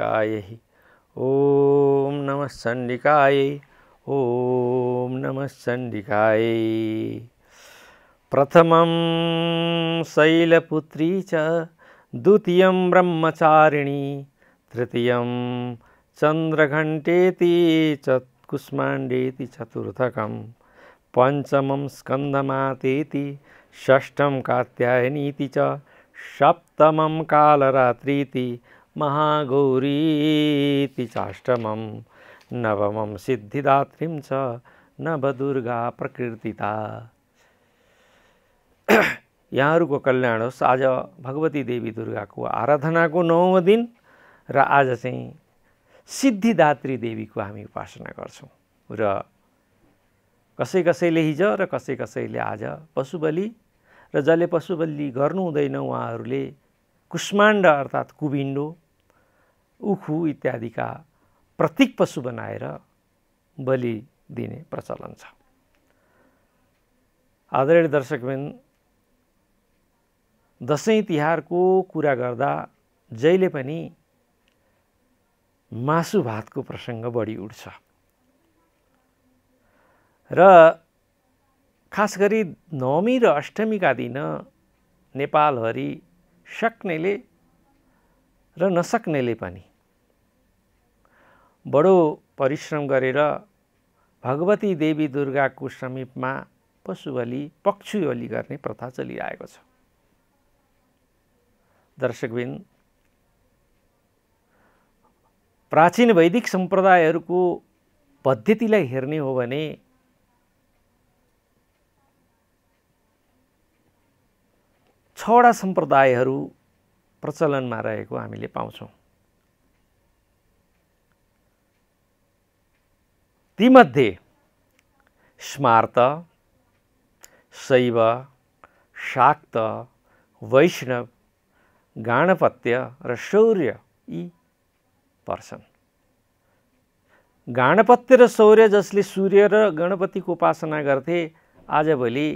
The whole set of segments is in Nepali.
चंडिकाय ओम नमः चंडिकाय ओम नमः चंडिकाय प्रथम शैलपुत्री च द्वितीय ब्रह्मचारिणी तृतीय चंद्रघंटेति चतुष्मांडेति चतुर्थक पंचम स्कंधमातेति षष्ठम कात्यायनीति सप्तम कालरात्रीति महागौरी महागौरीतिचाष्टमं नवमं सिद्धिदात्रीं च नवदुर्गा प्रकृतिता यहाँहरूको कल्याण होस् आज भगवती देवी दुर्गाको आराधनाको नौ दिन र आज चाहिँ सिद्धिदात्री देवीको हामी उपासना गर्छौँ र कसै कसैले हिजो र कसै कसैले आज पशुबलि र जसले पशुबली गर्नु हुँदैन उहाँहरूले कुष्माण्ड अर्थात् कुबिन्डो उखु इत्यादिका प्रतीक पशु बनाएर बलि दिने प्रचलन छ आदरणीय दर्शकबिन दसैँ तिहारको कुरा गर्दा जहिले पनि मासु भातको प्रसङ्ग बढी उठ्छ र खास गरी नवमी र अष्टमीका दिन नेपालभरि सक्नेले र नसक्नेले पनि बडो परिश्रम गरेर भगवती देवी दुर्गाको समीपमा पशुवली पक्षुबली गर्ने प्रथा चलिआएको छ दर्शकबिन प्राचीन वैदिक सम्प्रदायहरूको पद्धतिलाई हेर्ने हो भने छवटा सम्प्रदायहरू प्रचलनमा रहेको हामीले पाउँछौँ तीमध्ये स्मार्त शैव शाक्त वैष्णव गाणपत्य र शौर्य यी पर्छन् गाणपत्य र शौर्य जसले सूर्य र गणपतिको उपासना गर्थे आजभोलि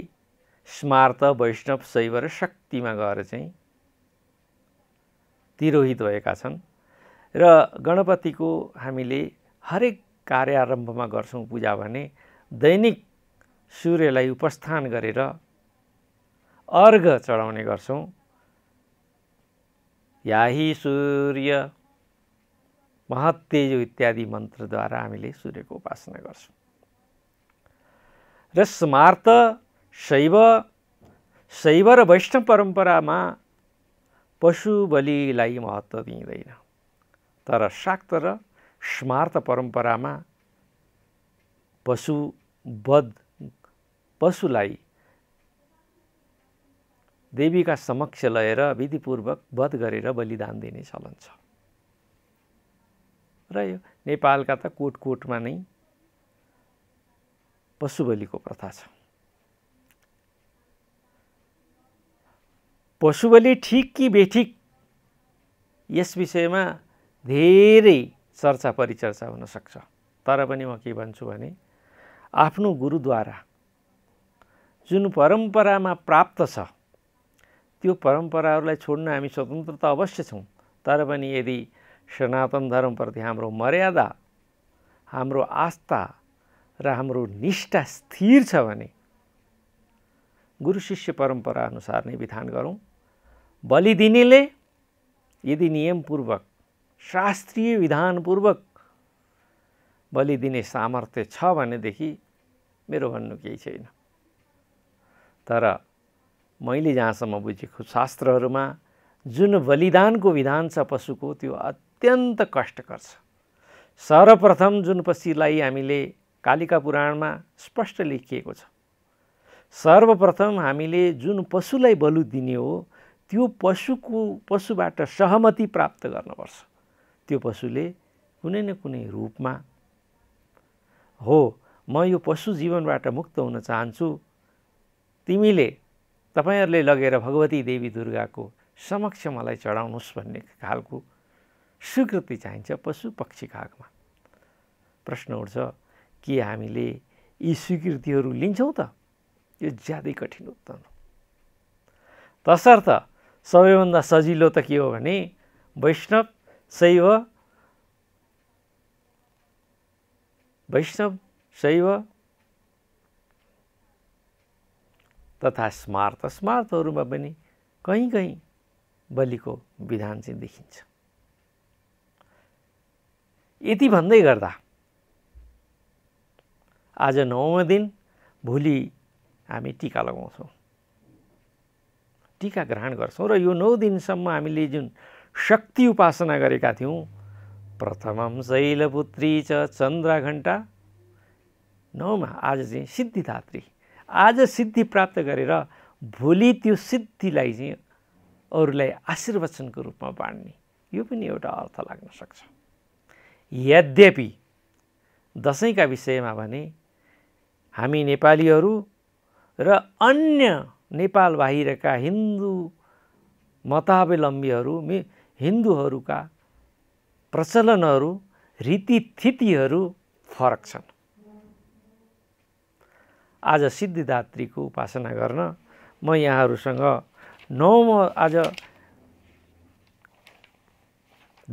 स्मार्त वैष्णव शैव र शक्तिमा गएर चाहिँ तिरोहित भएका छन् र गणपतिको हामीले हरेक कार्य आरम्भमा गर्छौँ पूजा भने दैनिक सूर्यलाई उपस्थान गरेर अर्घ चढाउने गर्छौँ याही सूर्य महत्तेजो इत्यादि मन्त्रद्वारा हामीले सूर्यको उपासना गर्छौँ र स्मार्त शैव शैव र वैष्णव परम्परामा पशु बलिलाई महत्त्व दिइँदैन तर शाक्त र स्मार्त परम्परामा पशु बध पशुलाई देवीका समक्ष लिएर विधिपूर्वक वध गरेर बलिदान दिने चलन छ र यो नेपालका त कोट कोटमा नै पशुबलिको प्रथा छ पशुबली ठिक कि बेठिक यस विषयमा धेरै चर्चा परिचर्चा हुनसक्छ तर पनि म के भन्छु भने आफ्नो गुरुद्वारा जुन परम्परामा प्राप्त छ त्यो परम्पराहरूलाई छोड्न हामी स्वतन्त्र त अवश्य छौँ तर पनि यदि सनातन धर्मप्रति हाम्रो मर्यादा हाम्रो आस्था र हाम्रो निष्ठा स्थिर छ भने गुरु शिष्य परम्पराअनुसार नै विधान गरौँ बलिदिनेले यदि नियमपूर्वक शास्त्रीय विधानपूर्वक बलिदिने सामर्थ्य छ भनेदेखि मेरो भन्नु केही छैन तर मैले जहाँसम्म बुझेको शास्त्रहरूमा जुन बलिदानको विधान छ पशुको त्यो अत्यन्त कष्टकर छ सर्वप्रथम जुन पशुलाई हामीले कालिका पुराणमा स्पष्ट लेखिएको छ सर्वप्रथम हामीले जुन पशुलाई बलु दिने हो त्यो पशुको पशुबाट सहमति प्राप्त गर्नुपर्छ त्यो पशुले कुनै न कुनै रूपमा हो म यो पशु जीवनबाट मुक्त हुन चाहन्छु तिमीले तपाईँहरूले लगेर भगवती देवी दुर्गाको समक्ष मलाई चढाउनुहोस् भन्ने खालको स्वीकृति चाहिन्छ पशु पक्षीका हकमा प्रश्न उठ्छ कि हामीले यी स्वीकृतिहरू लिन्छौँ त यो ज्यादै कठिन उत्तर तसर्थ सबैभन्दा सजिलो त के हो भने वैष्णव शैव वैष्णव शैव तथा स्मार्त स्मार्तहरूमा पनि कहीँ कहीँ बलिको विधान चाहिँ देखिन्छ यति भन्दै गर्दा आज नौमा दिन भोलि हामी टिका लगाउँछौँ टिका ग्रहण गर्छौँ र यो नौ दिनसम्म हामीले जुन शक्ति उपासना गरेका थियौँ प्रथमम शैलपुत्री च चन्द्र घन्टा नौमा आज चाहिँ सिद्धिदात्री आज सिद्धि प्राप्त गरेर भोलि त्यो सिद्धिलाई चाहिँ अरूलाई आशीर्वचनको रूपमा बाँड्ने यो पनि एउटा अर्थ लाग्न सक्छ यद्यपि दसैँका विषयमा भने हामी नेपालीहरू र अन्य नेपाल बाहिरका हिन्दू मतावलम्बीहरू मि हिन्दूहरूका प्रचलनहरू रीतिथितिहरू फरक छन् आज सिद्धिदात्रीको उपासना गर्न म यहाँहरूसँग नौ आज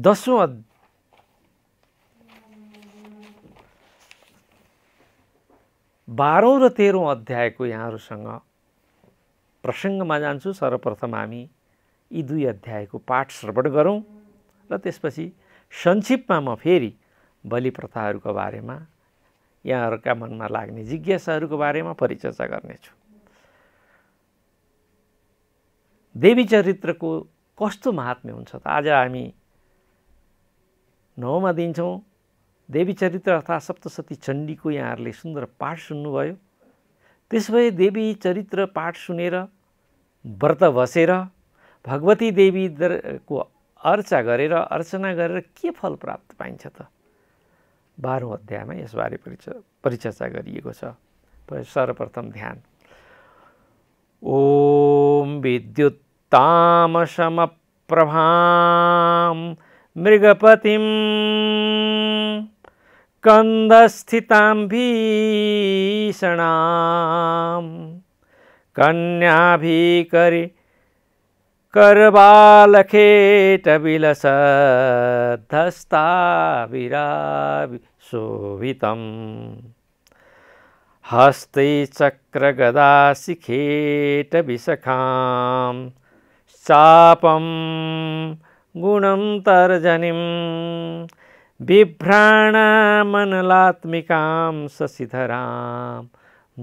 दसौँ बाह्रौँ र तेह्रौँ अध्यायको यहाँहरूसँग प्रसङ्गमा जान्छु सर्वप्रथम हामी यी दुई अध्यायको पाठ श्रवण गरौँ र त्यसपछि संक्षिप्तमा म फेरि बलि प्रथाहरूको बारेमा यहाँहरूका मनमा लाग्ने जिज्ञासाहरूको बारेमा परिचर्चा गर्नेछु देवी चरित्रको कस्तो महात्म्य हुन्छ त आज हामी नौमा दिन्छौँ देवी चरित्र अर्थात् सप्तशती चण्डीको यहाँहरूले सुन्दर पाठ सुन्नुभयो त्यस भए देवी चरित्र पाठ सुनेर व्रत बसेर भगवती देवी को अर्चा गरेर अर्चना गरेर के फल प्राप्त पाइन्छ त बाह्रौँ अध्यायमा यसबारे परिच परिचर्चा गरिएको छ सर्वप्रथम ध्यान ओम प्रभाम मृगपतिम् स्कन्दस्थितां भीषणां कन्याभिकरि हस्ते हस्तैचक्रगदाशिखेटविसखां चापं गुणं तर्जनीम् बिभ्राणामनलात्मिकां ससिधराम्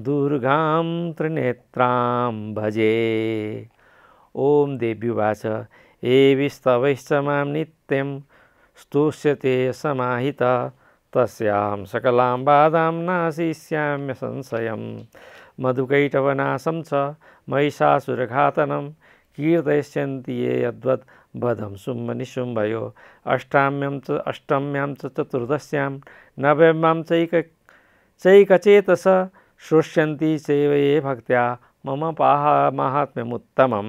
दुर्गां त्रिनेत्रां भजे ॐ देव्युवाच एविस्तवैश्च मां नित्यं स्तुष्यते समाहिता तस्यां सकलां बाधां नाशिष्याम्य संशयं मधुकैटवनाशं च महिषासुरघातनं कीर्तयिष्यन्ति ये यद्वत् बधंसुम मनीषुम भयो अष्टाम्यां च अष्टम्यां च नवम्यां चैक चैकचेतस श्रोष्यन्ति सेवये भक्त्या मम पाह माहात्म्यमुत्तमं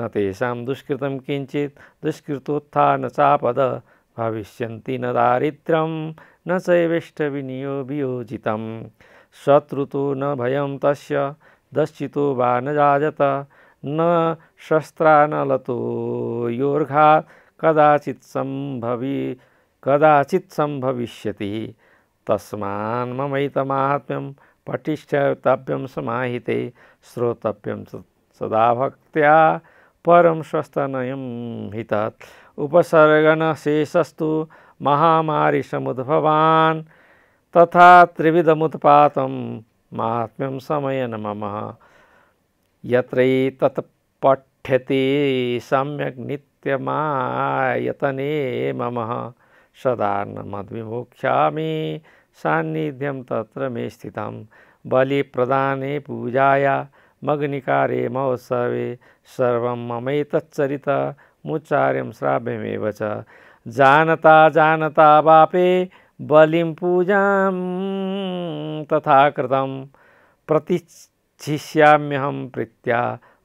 न तेषां दुष्कृतं किञ्चित् दुष्कृतोत्था न चापद भविष्य न दारिद्र्यम न चेष्ट चैवेष्टविनियो वियोजितं शत्रुतो न भयं तस्य दस्युतो वा न जाजत न लतो योर्घात् कदाचित् सम्भवि कदाचित् सम्भविष्यति तस्मान् ममैतमात्म्यं पठिष्यतव्यं समाहिते श्रोतव्यं सदा भक्त्या परं स्वस्तनयं हितात् उपसर्गनशेषस्तु महामारिसमुद्भवान् तथा त्रिविधमुत्पातं महात्म्यं समयन ममः यत्रै पठ्यते सम्यक् नित्यमायतने मम सदा न मद्विमोक्ष्यामि सान्निध्यं तत्र मे स्थितं बलिप्रदाने पूजाया मग्निकारे महोत्सवे सर्वं ममैतच्चरित मुच्चार्यं श्राव्यमेव च जानता जानता वापे बलिं पूजां तथा कृतं प्रति छिष्याम्यहं प्रीत्या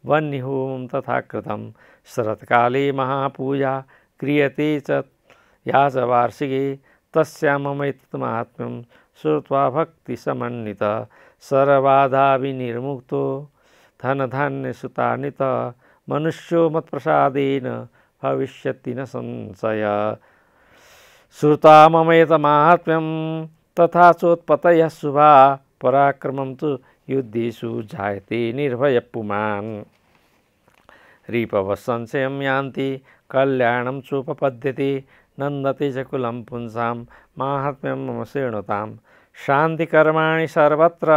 वह्निहोमं तथा कृतं शरत्काले महापूजा क्रियते च या च वार्षिके तस्या ममैतत्मात्म्यं श्रुत्वा भक्तिसमन्वित सर्वाधाभिनिर्मुक्तो धनधान्यसुतानित मनुष्यो मत्प्रसादेन भविष्यति न संशय श्रुता ममैतमाहात्म्यं तथा चोत्पतयः शुभा पराक्रमं तु युद्धेषु जायते निर्भय पुमान् रिपवसंशयं यान्ति कल्याणं चोपपद्यते नन्दति च कुलं पुंसां माहात्म्यं मम शृणुतां शान्तिकर्माणि सर्वत्र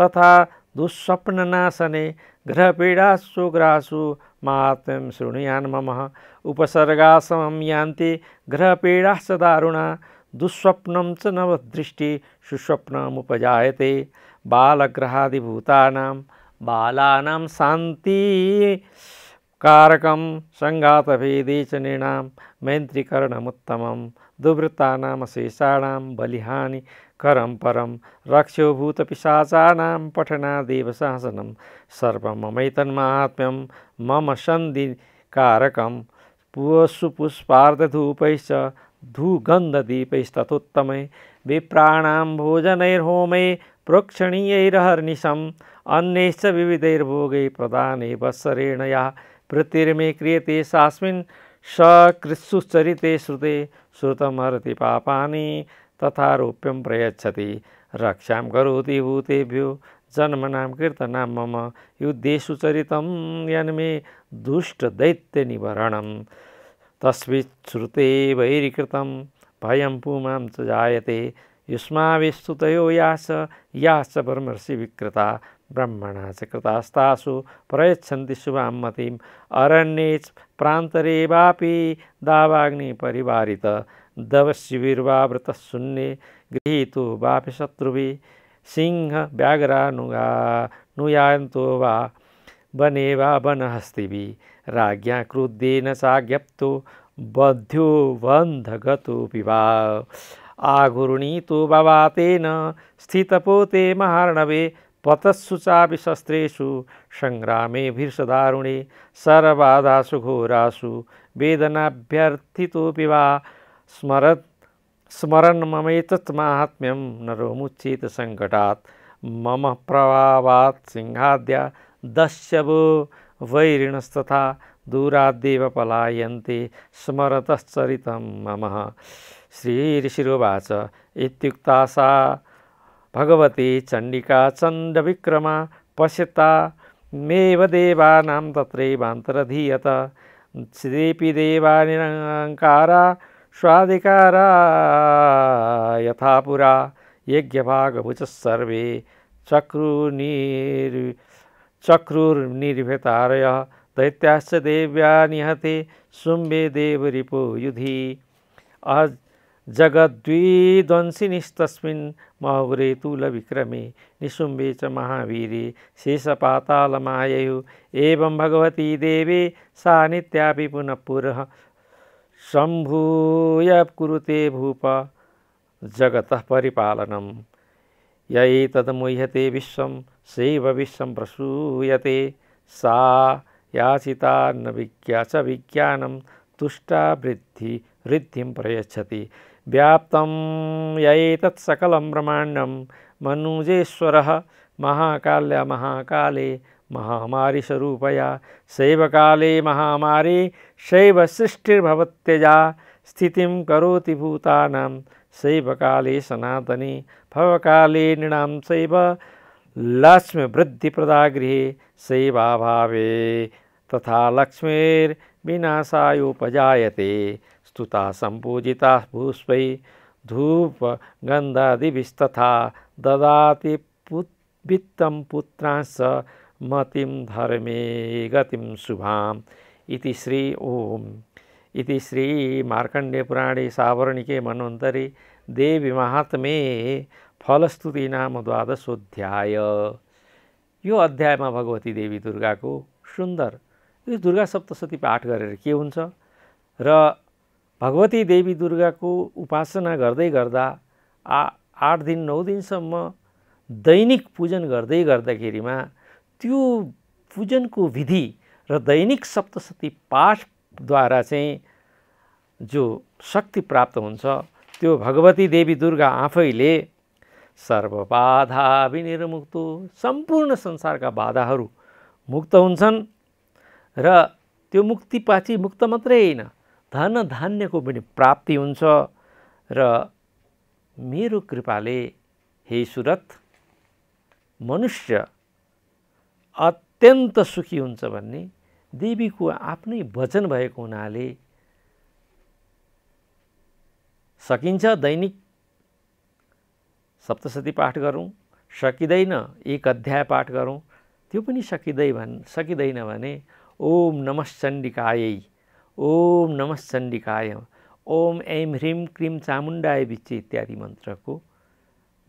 तथा दुःस्वप्ननाशने गृहपीडासु ग्रासु माहात्म्यं शृणुयान् मम उपसर्गासमं यान्ति गृहपीडाश्च दारुणा दुःस्वप्नं च नवदृष्टि सुस्वप्नमुपजायते बालग्रहादिभूतानां बालानां शांति कारकं सङ्गातभेदेचनीणां मैन्त्रीकरणमुत्तमं दुवृत्तानामशेषाणां बलिहानिकरं परं रक्षोभूतपिशाचानां पठनादेवशासनं सर्वममैतन्माहात्म्यं मम सन्धिकारकं पुष्पार्धधूपैश्च धूगन्धदीपैस्तथोत्तमे विप्राणां भोजनैर्होमे प्रोक्षणीयैरहर्निशम् अन्यैश्च विविधैर्भोगैः प्रदाने वत्सरेण या वृत्तिर्मे क्रियते सास्मिन् सकृत्सुचरिते श्रुते श्रुतमर्ति पापानि तथा रूप्यं प्रयच्छति रक्षां करोति भूतेभ्यो जन्मनां कीर्तनां मम युद्धेषु चरितं यन्मे दुष्टदैत्यनिवरणं तस्मित् श्रुते वैरीकृतं भयं पुमां च जायते युष्माविस्तुतयो यास याश्च ब्रह्मर्षि विकृता ब्रह्मणा च कृतास्तासु प्रयच्छन्ति शुभां मतिम् अरण्ये प्रान्तरे वापि परिवारित दवशिविर्वावृतः शून्ये गृहीतो वापि शत्रुभि सिंह व्याघ्रानुगा नुयान्तो वा वने वा वनहस्तिभि राज्ञा क्रुद्धेन साज्ञप्तो बध्यो बन्धगतोऽपि वा आघूर्णीतो बवातेन स्थितपोते महार्णवे शस्त्रेषु सङ्ग्रामे भीर्षदारुणे सर्वाधासु घोरासु वेदनाभ्यर्थितोऽपि वा स्मरत् स्मरन् ममेतत् माहात्म्यं नरो रोमुच्चेत सङ्कटात् मम प्रभावात् सिंहाद्या दस्यवो वैरिणस्तथा दूराद्देव पलायन्ते स्मरतश्चरितं ममः श्री इत्युक्ता सा भगवती चण्डिका चण्डविक्रमा पश्यता मेव देवानां तत्रैवान्तरधीयत श्रीपि देवानिरङ्कारा स्वाधिकारा यथा पुरा यज्ञभागभुजः सर्वे चक्रुनिर् चक्रुर्निर्भृतारय दैत्याश्च देव्या निहते शुम्बे देवरिपो युधि अज जगद्विद्वंसिनिस्तस्मिन् मौग्रे तुलविक्रमे निशुम्बे च महावीरे शेषपातालमाययु एवं भगवती देवे सा नित्यापि पुनः पुरः कुरुते भूप जगतः परिपालनं य एतद्मुह्यते विश्वं सैव विश्वं प्रसूयते सा याचिता न विज्ञा च विज्ञानं तुष्टा वृद्धि वृद्धिं प्रयच्छति व्याप्तं यैतत्सकलं ब्रह्माण्डं मनुजेश्वरः महाकाल्या महाकाले महामारिस्वरूपया शैवकाले महामारी शैवसृष्टिर्भवत्यजा स्थितिं करोति भूतानां शैवकाले सनातने भवकाले नृणां शैव लक्ष्मीवृद्धिप्रदागृहे शैवाभावे तथा लक्ष्मीर्विनाशायोपजायते स्तुता सम्पूजिता भूस्वै धूपगन्धादिभिस्तथा ददाति पुत् वित्तं पुत्रांश मतिं धर्मे गतिं शुभाम् इति श्री ओम् इति श्री मार्कण्डेयपुराणे सावर्णिके मन्वन्तरे महात्मे फलस्तुति नाम द्वादशोध्याय यो अध्यायमा भगवती देवी दुर्गाको सुन्दर यो दुर्गा सप्तशती पाठ गरेर के हुन्छ र भगवती देवी दुर्गाको उपासना गर्दै गर्दा आ आठ दिन नौ दिनसम्म दैनिक पूजन गर्दै गर्दाखेरिमा त्यो पूजनको विधि र दैनिक सप्तशती पाठद्वारा चाहिँ जो शक्ति प्राप्त हुन्छ त्यो भगवती देवी दुर्गा आफैले सर्वबाधा विनिर्मुक्तो सम्पूर्ण संसारका बाधाहरू मुक्त हुन्छन् र त्यो मुक्ति मुक्त मात्रै होइन धन धान्यको पनि प्राप्ति हुन्छ र मेरो कृपाले हे सुरत मनुष्य अत्यन्त सुखी हुन्छ भन्ने देवीको आफ्नै वचन भएको हुनाले सकिन्छ दैनिक सप्तशती पाठ गरौँ सकिँदैन एक अध्याय पाठ गरौँ त्यो पनि सकिँदै भन् सकिँदैन भने ओम नमश्चण्डिकायै ओम नमः चण्डिकाय ओम ऐम ह्रीम क्रिम चामुण्डाय बिच्चे इत्यादि मन्त्रको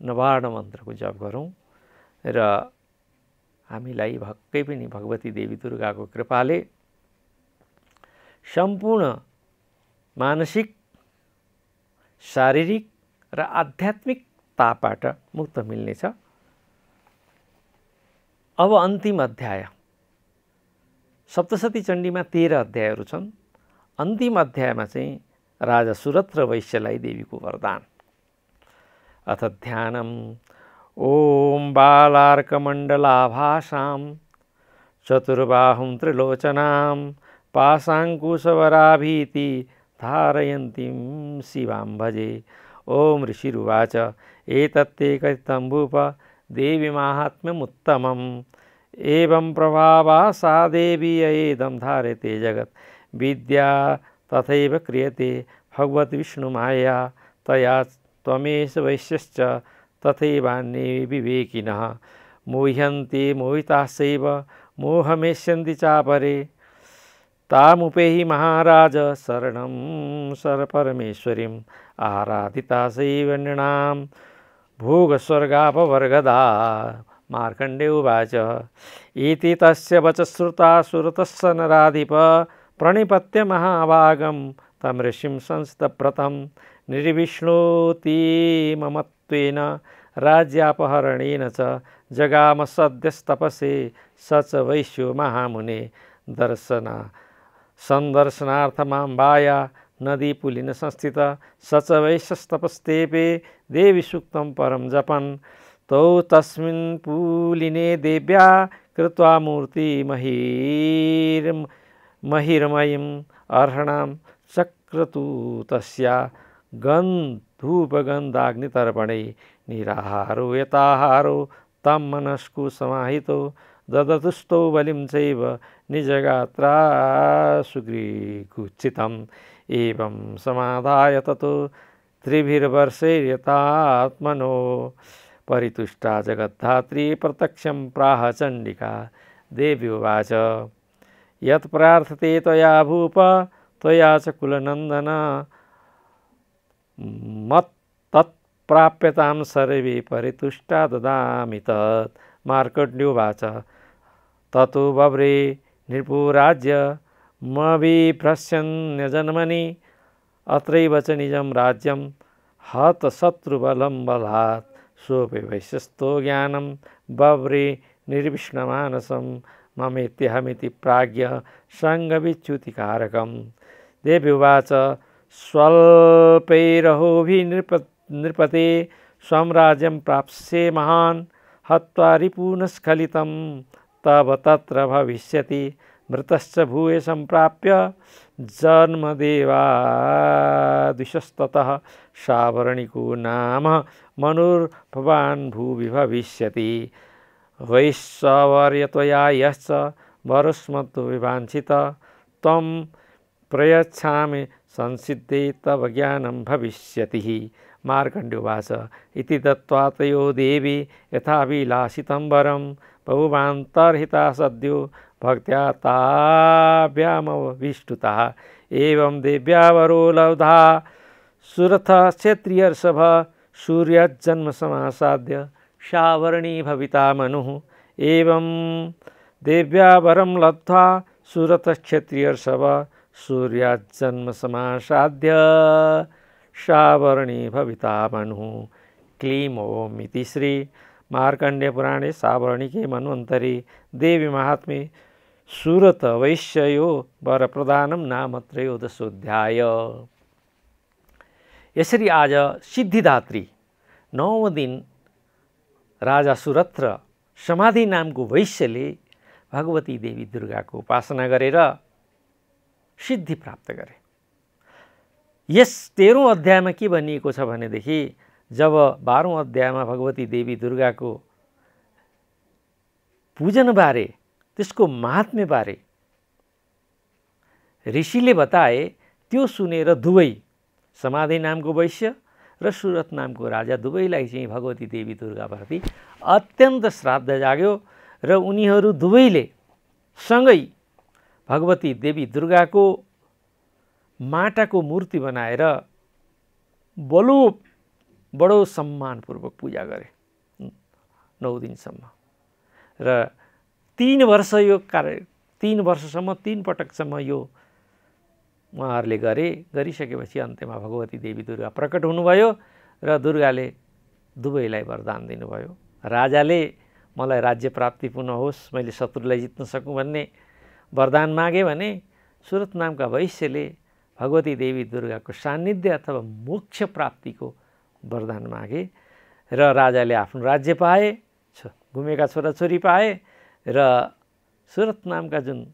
नवार्ण मन्त्रको जप गरौँ र हामीलाई भक्कै पनि भगवती देवी दुर्गाको कृपाले सम्पूर्ण मानसिक शारीरिक र आध्यात्मिक तापबाट मुक्त मिल्नेछ अब अन्तिम अध्याय सप्तशती चण्डीमा तेह्र अध्यायहरू छन् अंतिम अध्याय में राजा सुरथ र वैश्यलाई देवीको वरदान अथ ध्यान ओम बालार्कमण्डलाभासां चतुर्बाहुं त्रिलोचना पाशाङ्कुशवराभीति धारयन्तीं शिवां भजे ऋषि उवाच एक कथितं देवी देवीमाहात्म्यमुत्तमम् एवं प्रभावा सा देवी अयेदं धारयते जगत विद्या तथैव क्रियते भगवद्विष्णुमाया तया त्वमेष वैश्यश्च तथैवान्ये विवेकिनः मोह्यन्ते मोहितास्यैव मोहमेष्यन्ति चापरे तामुपेहि महाराज शरणं सरपरमेश्वरीम् आराधिता सैव नृणां भोगस्वर्गापवर्गदा मार्कण्डे उवाच इति तस्य वचश्रुता सुरतः स नराधिप प्रणिपत्य महावागम तं ऋषिं संस्तप्रतं निर्विष्णोति ममत्वेन राज्यापहरणेन च जगाम सद्यस्तपसे स च वैश्यो महामुने दर्शन बाया नदी पुलिन संस्थित स च देवी देवीसूक्तं परं जपन् तौ तस्मिन् पुलिने देव्या कृत्वा मूर्तिमहीर् महिरमयीं अर्हणां चक्रतूतस्या गन्धूपगन्धाग्नितर्पणे निराहारो यताहारो तं मनस्कु समाहितो ददतुष्टौ बलिं चैव निजगात्रा सुग्रीकुत्सितम् एवं समाधाय ततो त्रिभिर्वर्षैर्यतात्मनो परितुष्टा जगद्धात्री प्रत्यक्षं प्राह चण्डिका यत्प्रार्थते त्वया भूप त्वया च कुलनन्दन मत्तत्प्राप्यतां सर्वे परितुष्टा ददामि तत् मार्कण्ड्युवाच ततो बभ्रे नृपुराज्य मविभ्रश्यन्यजन्मनि अत्रैव च निजं राज्यं हतशत्रुबलं बलात् सोऽपि वैशस्तो ज्ञानं बभ्रे निर्विष्णमानसं ममेत्यहमिति प्राज्ञ सङ्गविच्युतिकारकं देव्युवाच स्वल्पैरहोभि नृप नृपते स्वराज्यं प्राप्स्ये महान् हत्वा रिपुनस्खलितं तव तत्र भविष्यति मृतश्च भूये सम्प्राप्य जन्मदेवादिशस्ततः सावरणिको नाम मनुर्भवान् भूवि भविष्यति वैश्वर्यतया यश्च वरुष्मत्तु विभाञ्छित त्वं प्रयच्छामि संसिद्धि तव ज्ञानं भविष्यति मार्कण्ड्युवाच इति दत्त्वा तयो देवी यथाभिलाषितं वरं बहुमान्तर्हिता सद्यो भक्त्या ताभ्यामविष्टुतः एवं देव्या वरो लब्धा सुरथ क्षेत्रियर्षभ सूर्यजन्मसमासाद्य शावरणी भविता मनुः एवं देव्यावरं लब्ध्वा सुरतक्षत्रियर्षव सूर्याज्जन्मसमासाध्य सावर्णी भविता मनु क्लीम ओम इति श्री मार्कण्ड्य पुराणे सावर्णिके देवी महात्म्ये सुरत वैश्ययो वरप्रदानम नाम त्रयोदशोध्याय यसरी आज सिद्धिदात्री नौ दिन राजा सुरथ र समाधि नामको वैश्यले भगवती देवी दुर्गाको उपासना गरेर सिद्धि प्राप्त गरे यस तेह्रौँ अध्यायमा के भनिएको छ भनेदेखि जब बाह्रौँ अध्यायमा भगवती देवी दुर्गाको पूजनबारे त्यसको महात्म्यबारे ऋषिले बताए त्यो सुनेर दुवै समाधि नामको वैश्य र सुरत नामको राजा दुवैलाई चाहिँ भगवती देवी दुर्गाप्रति अत्यन्त श्राद्ध जाग्यो र उनीहरू दुवैले सँगै भगवती देवी दुर्गाको माटाको मूर्ति बनाएर बलो बडो सम्मानपूर्वक पूजा गरे नौ दिनसम्म र तिन वर्ष यो कार्य तिन वर्षसम्म तिन पटकसम्म यो उहाँहरूले गरे गरिसकेपछि अन्त्यमा भगवती देवी दुर्गा प्रकट हुनुभयो र दुर्गाले दुवैलाई वरदान दिनुभयो राजाले मलाई राज्य प्राप्ति पुनः होस् मैले शत्रुलाई जित्न सकुँ भन्ने वरदान मागेँ भने सुरत नामका वैश्यले भगवती देवी दुर्गाको सान्निध्य अथवा मोक्ष प्राप्तिको वरदान मागे र राजाले आफ्नो राज्य पाए छो घुमेका छोराछोरी पाए र सुरत नामका जुन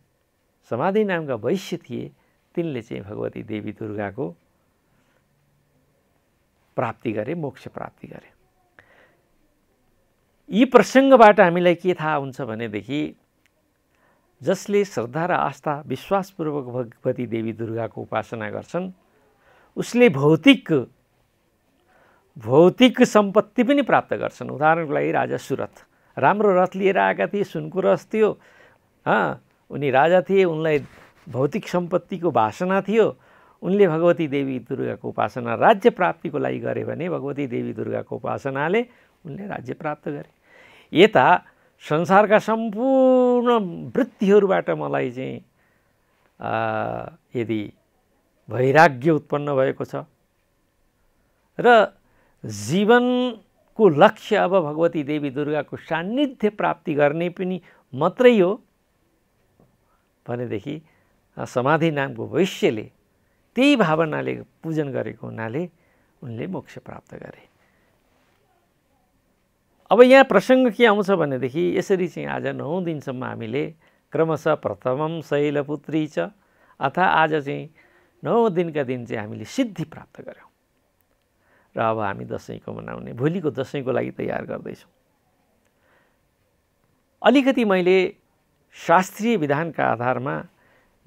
समाधि नामका वैश्य थिए तिनले चाहिँ भगवती देवी दुर्गाको प्राप्ति गरे मोक्ष प्राप्ति गरे यी प्रसङ्गबाट हामीलाई के थाहा हुन्छ भनेदेखि जसले श्रद्धा र आस्था विश्वासपूर्वक भगवती देवी दुर्गाको उपासना गर्छन् उसले भौतिक भौतिक सम्पत्ति पनि प्राप्त गर्छन् उदाहरणको लागि राजा सुरथ राम्रो रथ लिएर आएका थिए सुनको रथ थियो उनी राजा थिए उनलाई भौतिक सम्पत्तिको भाषणा थियो उनले भगवती देवी दुर्गाको उपासना राज्य प्राप्तिको लागि गरे भने भगवती देवी दुर्गाको उपासनाले उनले राज्य प्राप्त गरे यता संसारका सम्पूर्ण वृत्तिहरूबाट मलाई चाहिँ यदि वैराग्य उत्पन्न भएको छ र जीवनको लक्ष्य अब भगवती देवी दुर्गाको सान्निध्य प्राप्ति गर्ने पनि मात्रै हो भनेदेखि समाधि नामको भविष्यले त्यही भावनाले पूजन गरेको हुनाले उनले मोक्ष प्राप्त गरे अब यहाँ प्रसङ्ग के आउँछ भनेदेखि यसरी चाहिँ आज नौ दिनसम्म हामीले क्रमशः प्रथमम शैलपुत्री छ अथवा आज चाहिँ नौ दिनका दिन चाहिँ हामीले सिद्धि प्राप्त गऱ्यौँ र अब हामी दसैँको मनाउने भोलिको दसैँको लागि तयार गर्दैछौँ अलिकति मैले शास्त्रीय विधानका आधारमा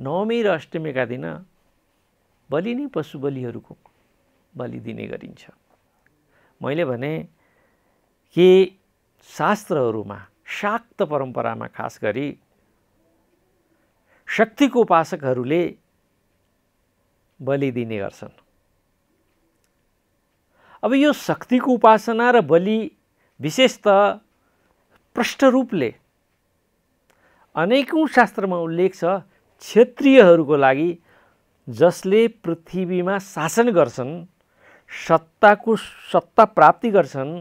नवमी र अष्टमीका दिन बलि नै पशु बलिहरूको बलि दिने गरिन्छ मैले भने के शास्त्रहरूमा शाक्त परम्परामा खास गरी शक्तिको उपासकहरूले बलि दिने गर्छन् अब यो शक्तिको उपासना र बलि पृष्ठ रूपले अनेकौँ शास्त्रमा उल्लेख छ क्षेत्रीयहरूको लागि जसले पृथ्वीमा शासन गर्छन् सत्ताको सत्ता प्राप्ति गर्छन्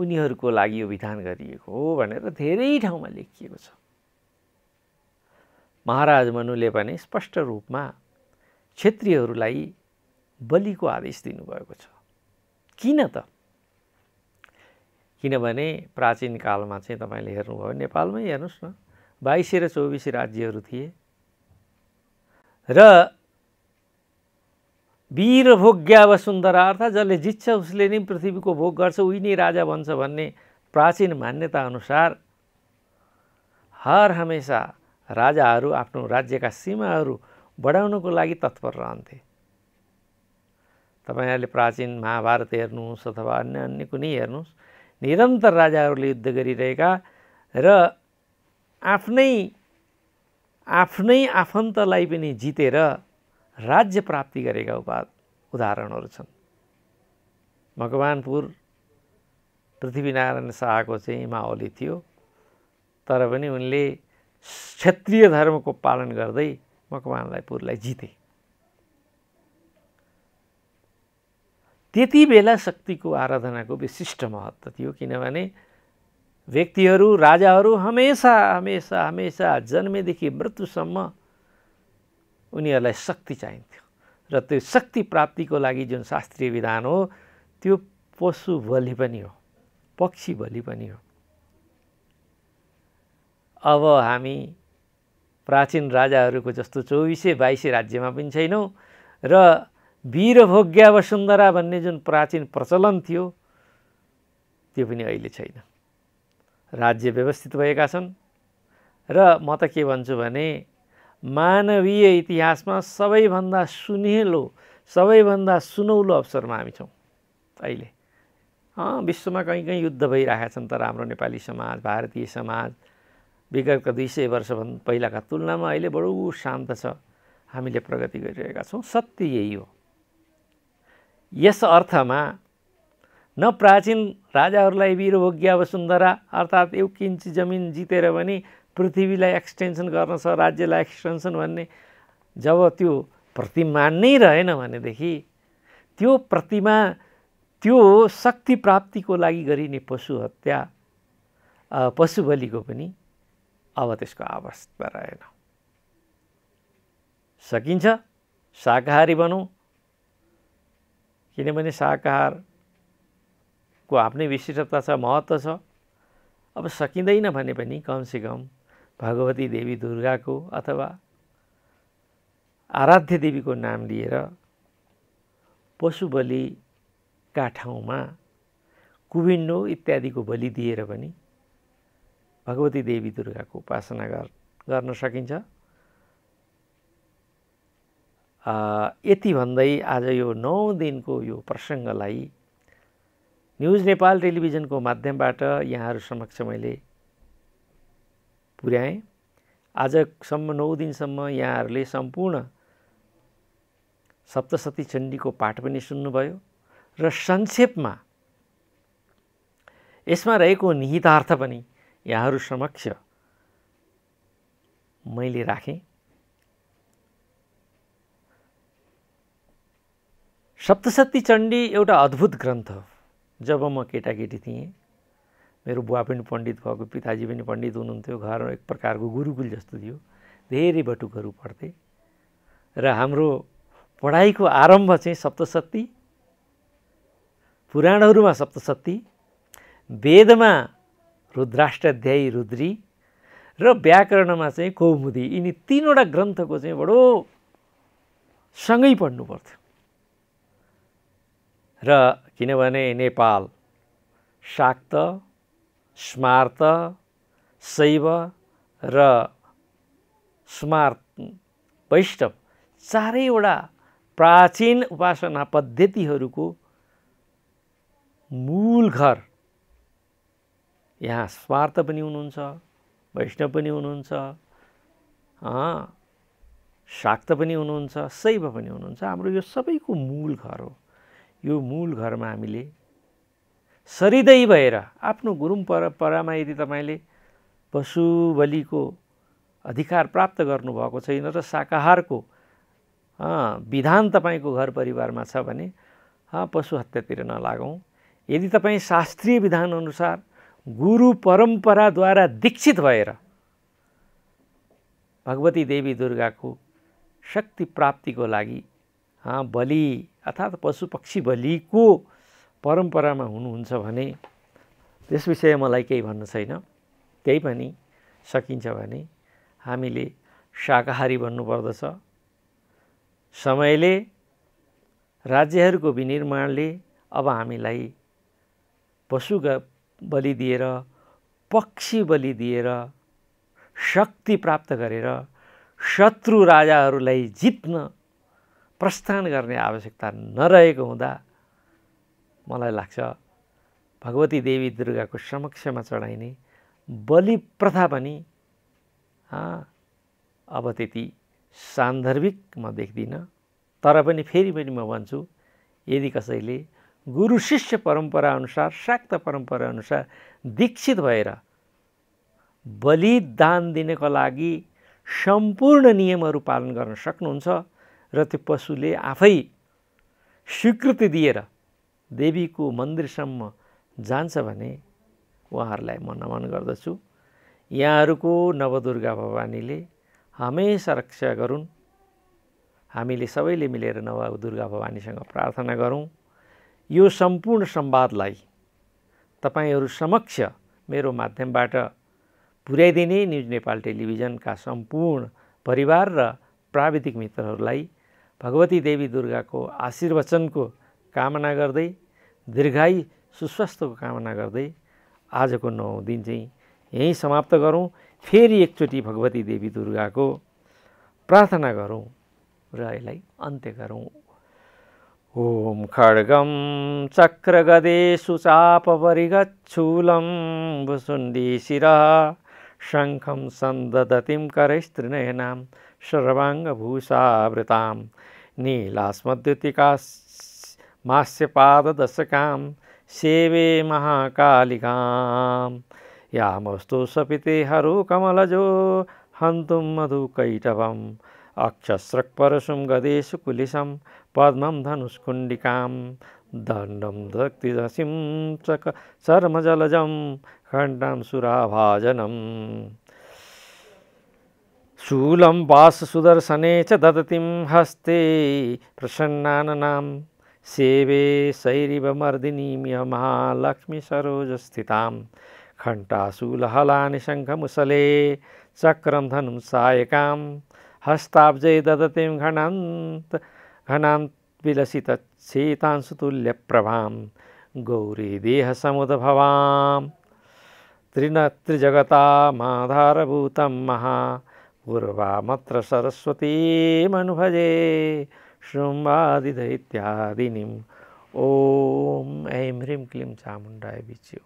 उनीहरूको लागि यो विधान गरिएको हो भनेर धेरै ठाउँमा लेखिएको छ महाराज मनुले भने स्पष्ट रूपमा क्षेत्रीयहरूलाई बलिको आदेश दिनुभएको छ किन त किनभने प्राचीन कालमा चाहिँ तपाईँले हेर्नुभयो नेपालमै हेर्नुहोस् न बाइस र चौबिस राज्यहरू थिए र वीर भोग्या वसुन्दरा सुन्दरार्थ जसले जित्छ उसले नै पृथ्वीको भोग गर्छ उही नै राजा भन्छ भन्ने प्राचीन मान्यता अनुसार हर हमेसा राजाहरू आफ्नो राज्यका सीमाहरू बढाउनको लागि तत्पर रहन्थे तपाईँहरूले प्राचीन महाभारत हेर्नुहोस् अथवा अन्य अन्य कुनै हेर्नुहोस् निरन्तर राजाहरूले युद्ध गरिरहेका र आफ्नै आफ्नै आफन्तलाई पनि जितेर राज्य प्राप्ति गरेका उपा उदाहरणहरू छन् मकवानपुर पृथ्वीनारायण शाहको चाहिँ माओली थियो तर पनि उनले क्षेत्रीय धर्मको पालन गर्दै मकवानपुरलाई जिते त्यति बेला शक्तिको आराधनाको विशिष्ट महत्त्व थियो किनभने व्यक्तिहरू राजाहरू हमेसा हमेसा हमेसा जन्मेदेखि मृत्युसम्म उनीहरूलाई शक्ति चाहिन्थ्यो र त्यो शक्ति प्राप्तिको लागि जुन शास्त्रीय विधान हो त्यो पशु बलि पनि हो पक्षी बलि पनि हो अब हामी प्राचीन राजाहरूको जस्तो चौबिसै बाइसै राज्यमा पनि छैनौँ र वीरभोग्या वसुन्धरा भन्ने जुन प्राचीन प्रचलन थियो त्यो पनि अहिले छैन राज्य व्यवस्थित भएका छन् र म त के भन्छु भने मानवीय इतिहासमा सबैभन्दा सुनेलो सबैभन्दा सुनौलो अवसरमा हामी छौँ अहिले विश्वमा कहीँ कहीँ युद्ध भइरहेका छन् तर हाम्रो नेपाली समाज भारतीय समाज विगतका दुई सय वर्षभन्दा पहिलाका तुलनामा अहिले बडो शान्त छ हामीले प्रगति गरिरहेका छौँ सत्य यही हो यस अर्थमा न प्राचीन राजाहरूलाई अब वसुन्धरा अर्थात् एक किन्ची जमिन जितेर पनि पृथ्वीलाई एक्सटेन्सन गर्न छ राज्यलाई एक्सटेन्सन भन्ने जब त्यो प्रतिमा नै रहेन भनेदेखि त्यो प्रतिमा त्यो शक्ति प्राप्तिको लागि गरिने पशु हत्या पशु बलिको पनि अब त्यसको आवश्यकता रहेन सकिन्छ शाकाहारी बनौँ किनभने शाकाहार को आफ्नै विशिष्टता छ महत्त्व छ अब सकिँदैन भने पनि कमसेकम भगवती देवी दुर्गाको अथवा आराध्य देवीको नाम लिएर पशु बलिका ठाउँमा कुविन्डो इत्यादिको बलि दिएर पनि भगवती देवी दुर्गाको उपासना गर् गर्न सकिन्छ यति भन्दै आज यो नौ दिनको यो प्रसङ्गलाई न्युज नेपाल टेलिभिजनको माध्यमबाट यहाँहरू समक्ष मैले पुर्याएँ आजसम्म नौ दिनसम्म यहाँहरूले सम्पूर्ण सप्तशती चण्डीको पाठ पनि सुन्नुभयो र संक्षेपमा यसमा रहेको निहितार्थ पनि यहाँहरू समक्ष मैले राखेँ सप्तशती चण्डी एउटा अद्भुत ग्रन्थ हो जब म केटाकेटी थिएँ मेरो बुवा पनि पण्डित भएको पिताजी पनि पण्डित हुनुहुन्थ्यो घर एक प्रकारको गुरुकुल जस्तो थियो धेरै बटुकहरू पढ्थे र हाम्रो पढाइको आरम्भ चाहिँ सप्तशक्ति पुराणहरूमा सप्तशक्ति वेदमा रुद्राष्टाध्यायी रुद्री र व्याकरणमा चाहिँ कौमुदी यिनी तिनवटा ग्रन्थको चाहिँ बडो सँगै पढ्नु पर्थ्यो र किनभने नेपाल शाक्त स्मार्त शैव र स्मार्त वैष्णव चारैवटा प्राचीन उपासना पद्धतिहरूको मूल घर यहाँ स्मार्त पनि हुनुहुन्छ वैष्णव पनि हुनुहुन्छ शाक्त पनि हुनुहुन्छ शैव पनि हुनुहुन्छ हाम्रो यो सबैको मूल घर हो यो मूल घरमा हामीले सरिदै भएर आफ्नो गुरुङ परम्परामा यदि तपाईँले पशु बलिको अधिकार प्राप्त गर्नुभएको छैन र शाकाहारको विधान तपाईँको घर परिवारमा छ भने पशु हत्यातिर नलागौँ यदि तपाईँ शास्त्रीय विधानअनुसार गुरु परम्पराद्वारा दीक्षित भएर भगवती देवी दुर्गाको शक्ति प्राप्तिको लागि बलि अर्थात् पशु पक्षी बलिको परम्परामा हुनुहुन्छ भने त्यस विषय मलाई केही भन्नु छैन त्यही पनि सकिन्छ भने हामीले शाकाहारी भन्नुपर्दछ समयले राज्यहरूको विनिर्माणले अब हामीलाई पशु बलि दिएर पक्षी बलि दिएर शक्ति प्राप्त गरेर शत्रु राजाहरूलाई जित्न प्रस्थान गर्ने आवश्यकता नरहेको हुँदा मलाई लाग्छ भगवती देवी दुर्गाको समक्षमा चढाइने बलि प्रथा पनि अब त्यति सान्दर्भिक म देख्दिनँ तर पनि फेरि पनि म भन्छु यदि कसैले गुरु शिष्य परम्पराअनुसार शाक्त परम्पराअनुसार दीक्षित भएर बलिदान दिनको लागि सम्पूर्ण नियमहरू पालन गर्न सक्नुहुन्छ र त्यो पशुले आफै स्वीकृति दिएर देवीको मन्दिरसम्म जान्छ भने उहाँहरूलाई म नमन गर्दछु यहाँहरूको नवदुर्गा भवानीले हमेसा रक्षा गरून् हामीले सबैले मिलेर नव दुर्गा भवानीसँग प्रार्थना गरौँ यो सम्पूर्ण संवादलाई तपाईँहरू समक्ष मेरो माध्यमबाट पुर्याइदिने न्युज नेपाल टेलिभिजनका सम्पूर्ण परिवार र प्राविधिक मित्रहरूलाई भगवती देवी दुर्गाको आशीर्वचनको कामना गर्दै दीर्घायु सुस्वास्थ्यको कामना गर्दै आजको नौ दिन चाहिँ यहीँ समाप्त गरौँ फेरि एकचोटि भगवती देवी दुर्गाको प्रार्थना गरौँ र यसलाई अन्त्य गरौँ चक्रगदे खड्गं चक्रगदेषु चापवरिगच्छूलं शिर शङ्खम शङ्खं करै करैस्त्रिनयनां सर्वाङ्गभूषावृतां नीलास्मद्युतिका मास्यपाददशकां सेवे महाकालिकां यामस्तु सपिते हरुकमलजो हन्तुं मधुकैटवम् अक्षस्रक्परशुं गदेषु कुलिशं पद्मं धनुष्कुण्डिकां दण्डं धक्तिदसिं च शर्मजलजं खण्डं सुराभाजनम् शूलं वाससुदर्शने च ददतिं हस्ते प्रसन्नाननां सेवे सैरिव मर्दिनीं महालक्ष्मीसरोजस्थितां खण्टाशूलहलानिशङ्खमुसले चक्रं धनुं सायकां हस्ताब्जै ददतिं घनान्त घनान्त विलसितचेतांसुतुल्यप्रभां गौरीदेहसमुद्भवां त्रिनत्रिजगतामाधारभूतं महा उर्वामत्र सरस्वतीमनुभजे शृङ्गादिदैत्यादिनीम् ॐ ऐं ह्रीं क्लीं चामुण्डाय बीच्यो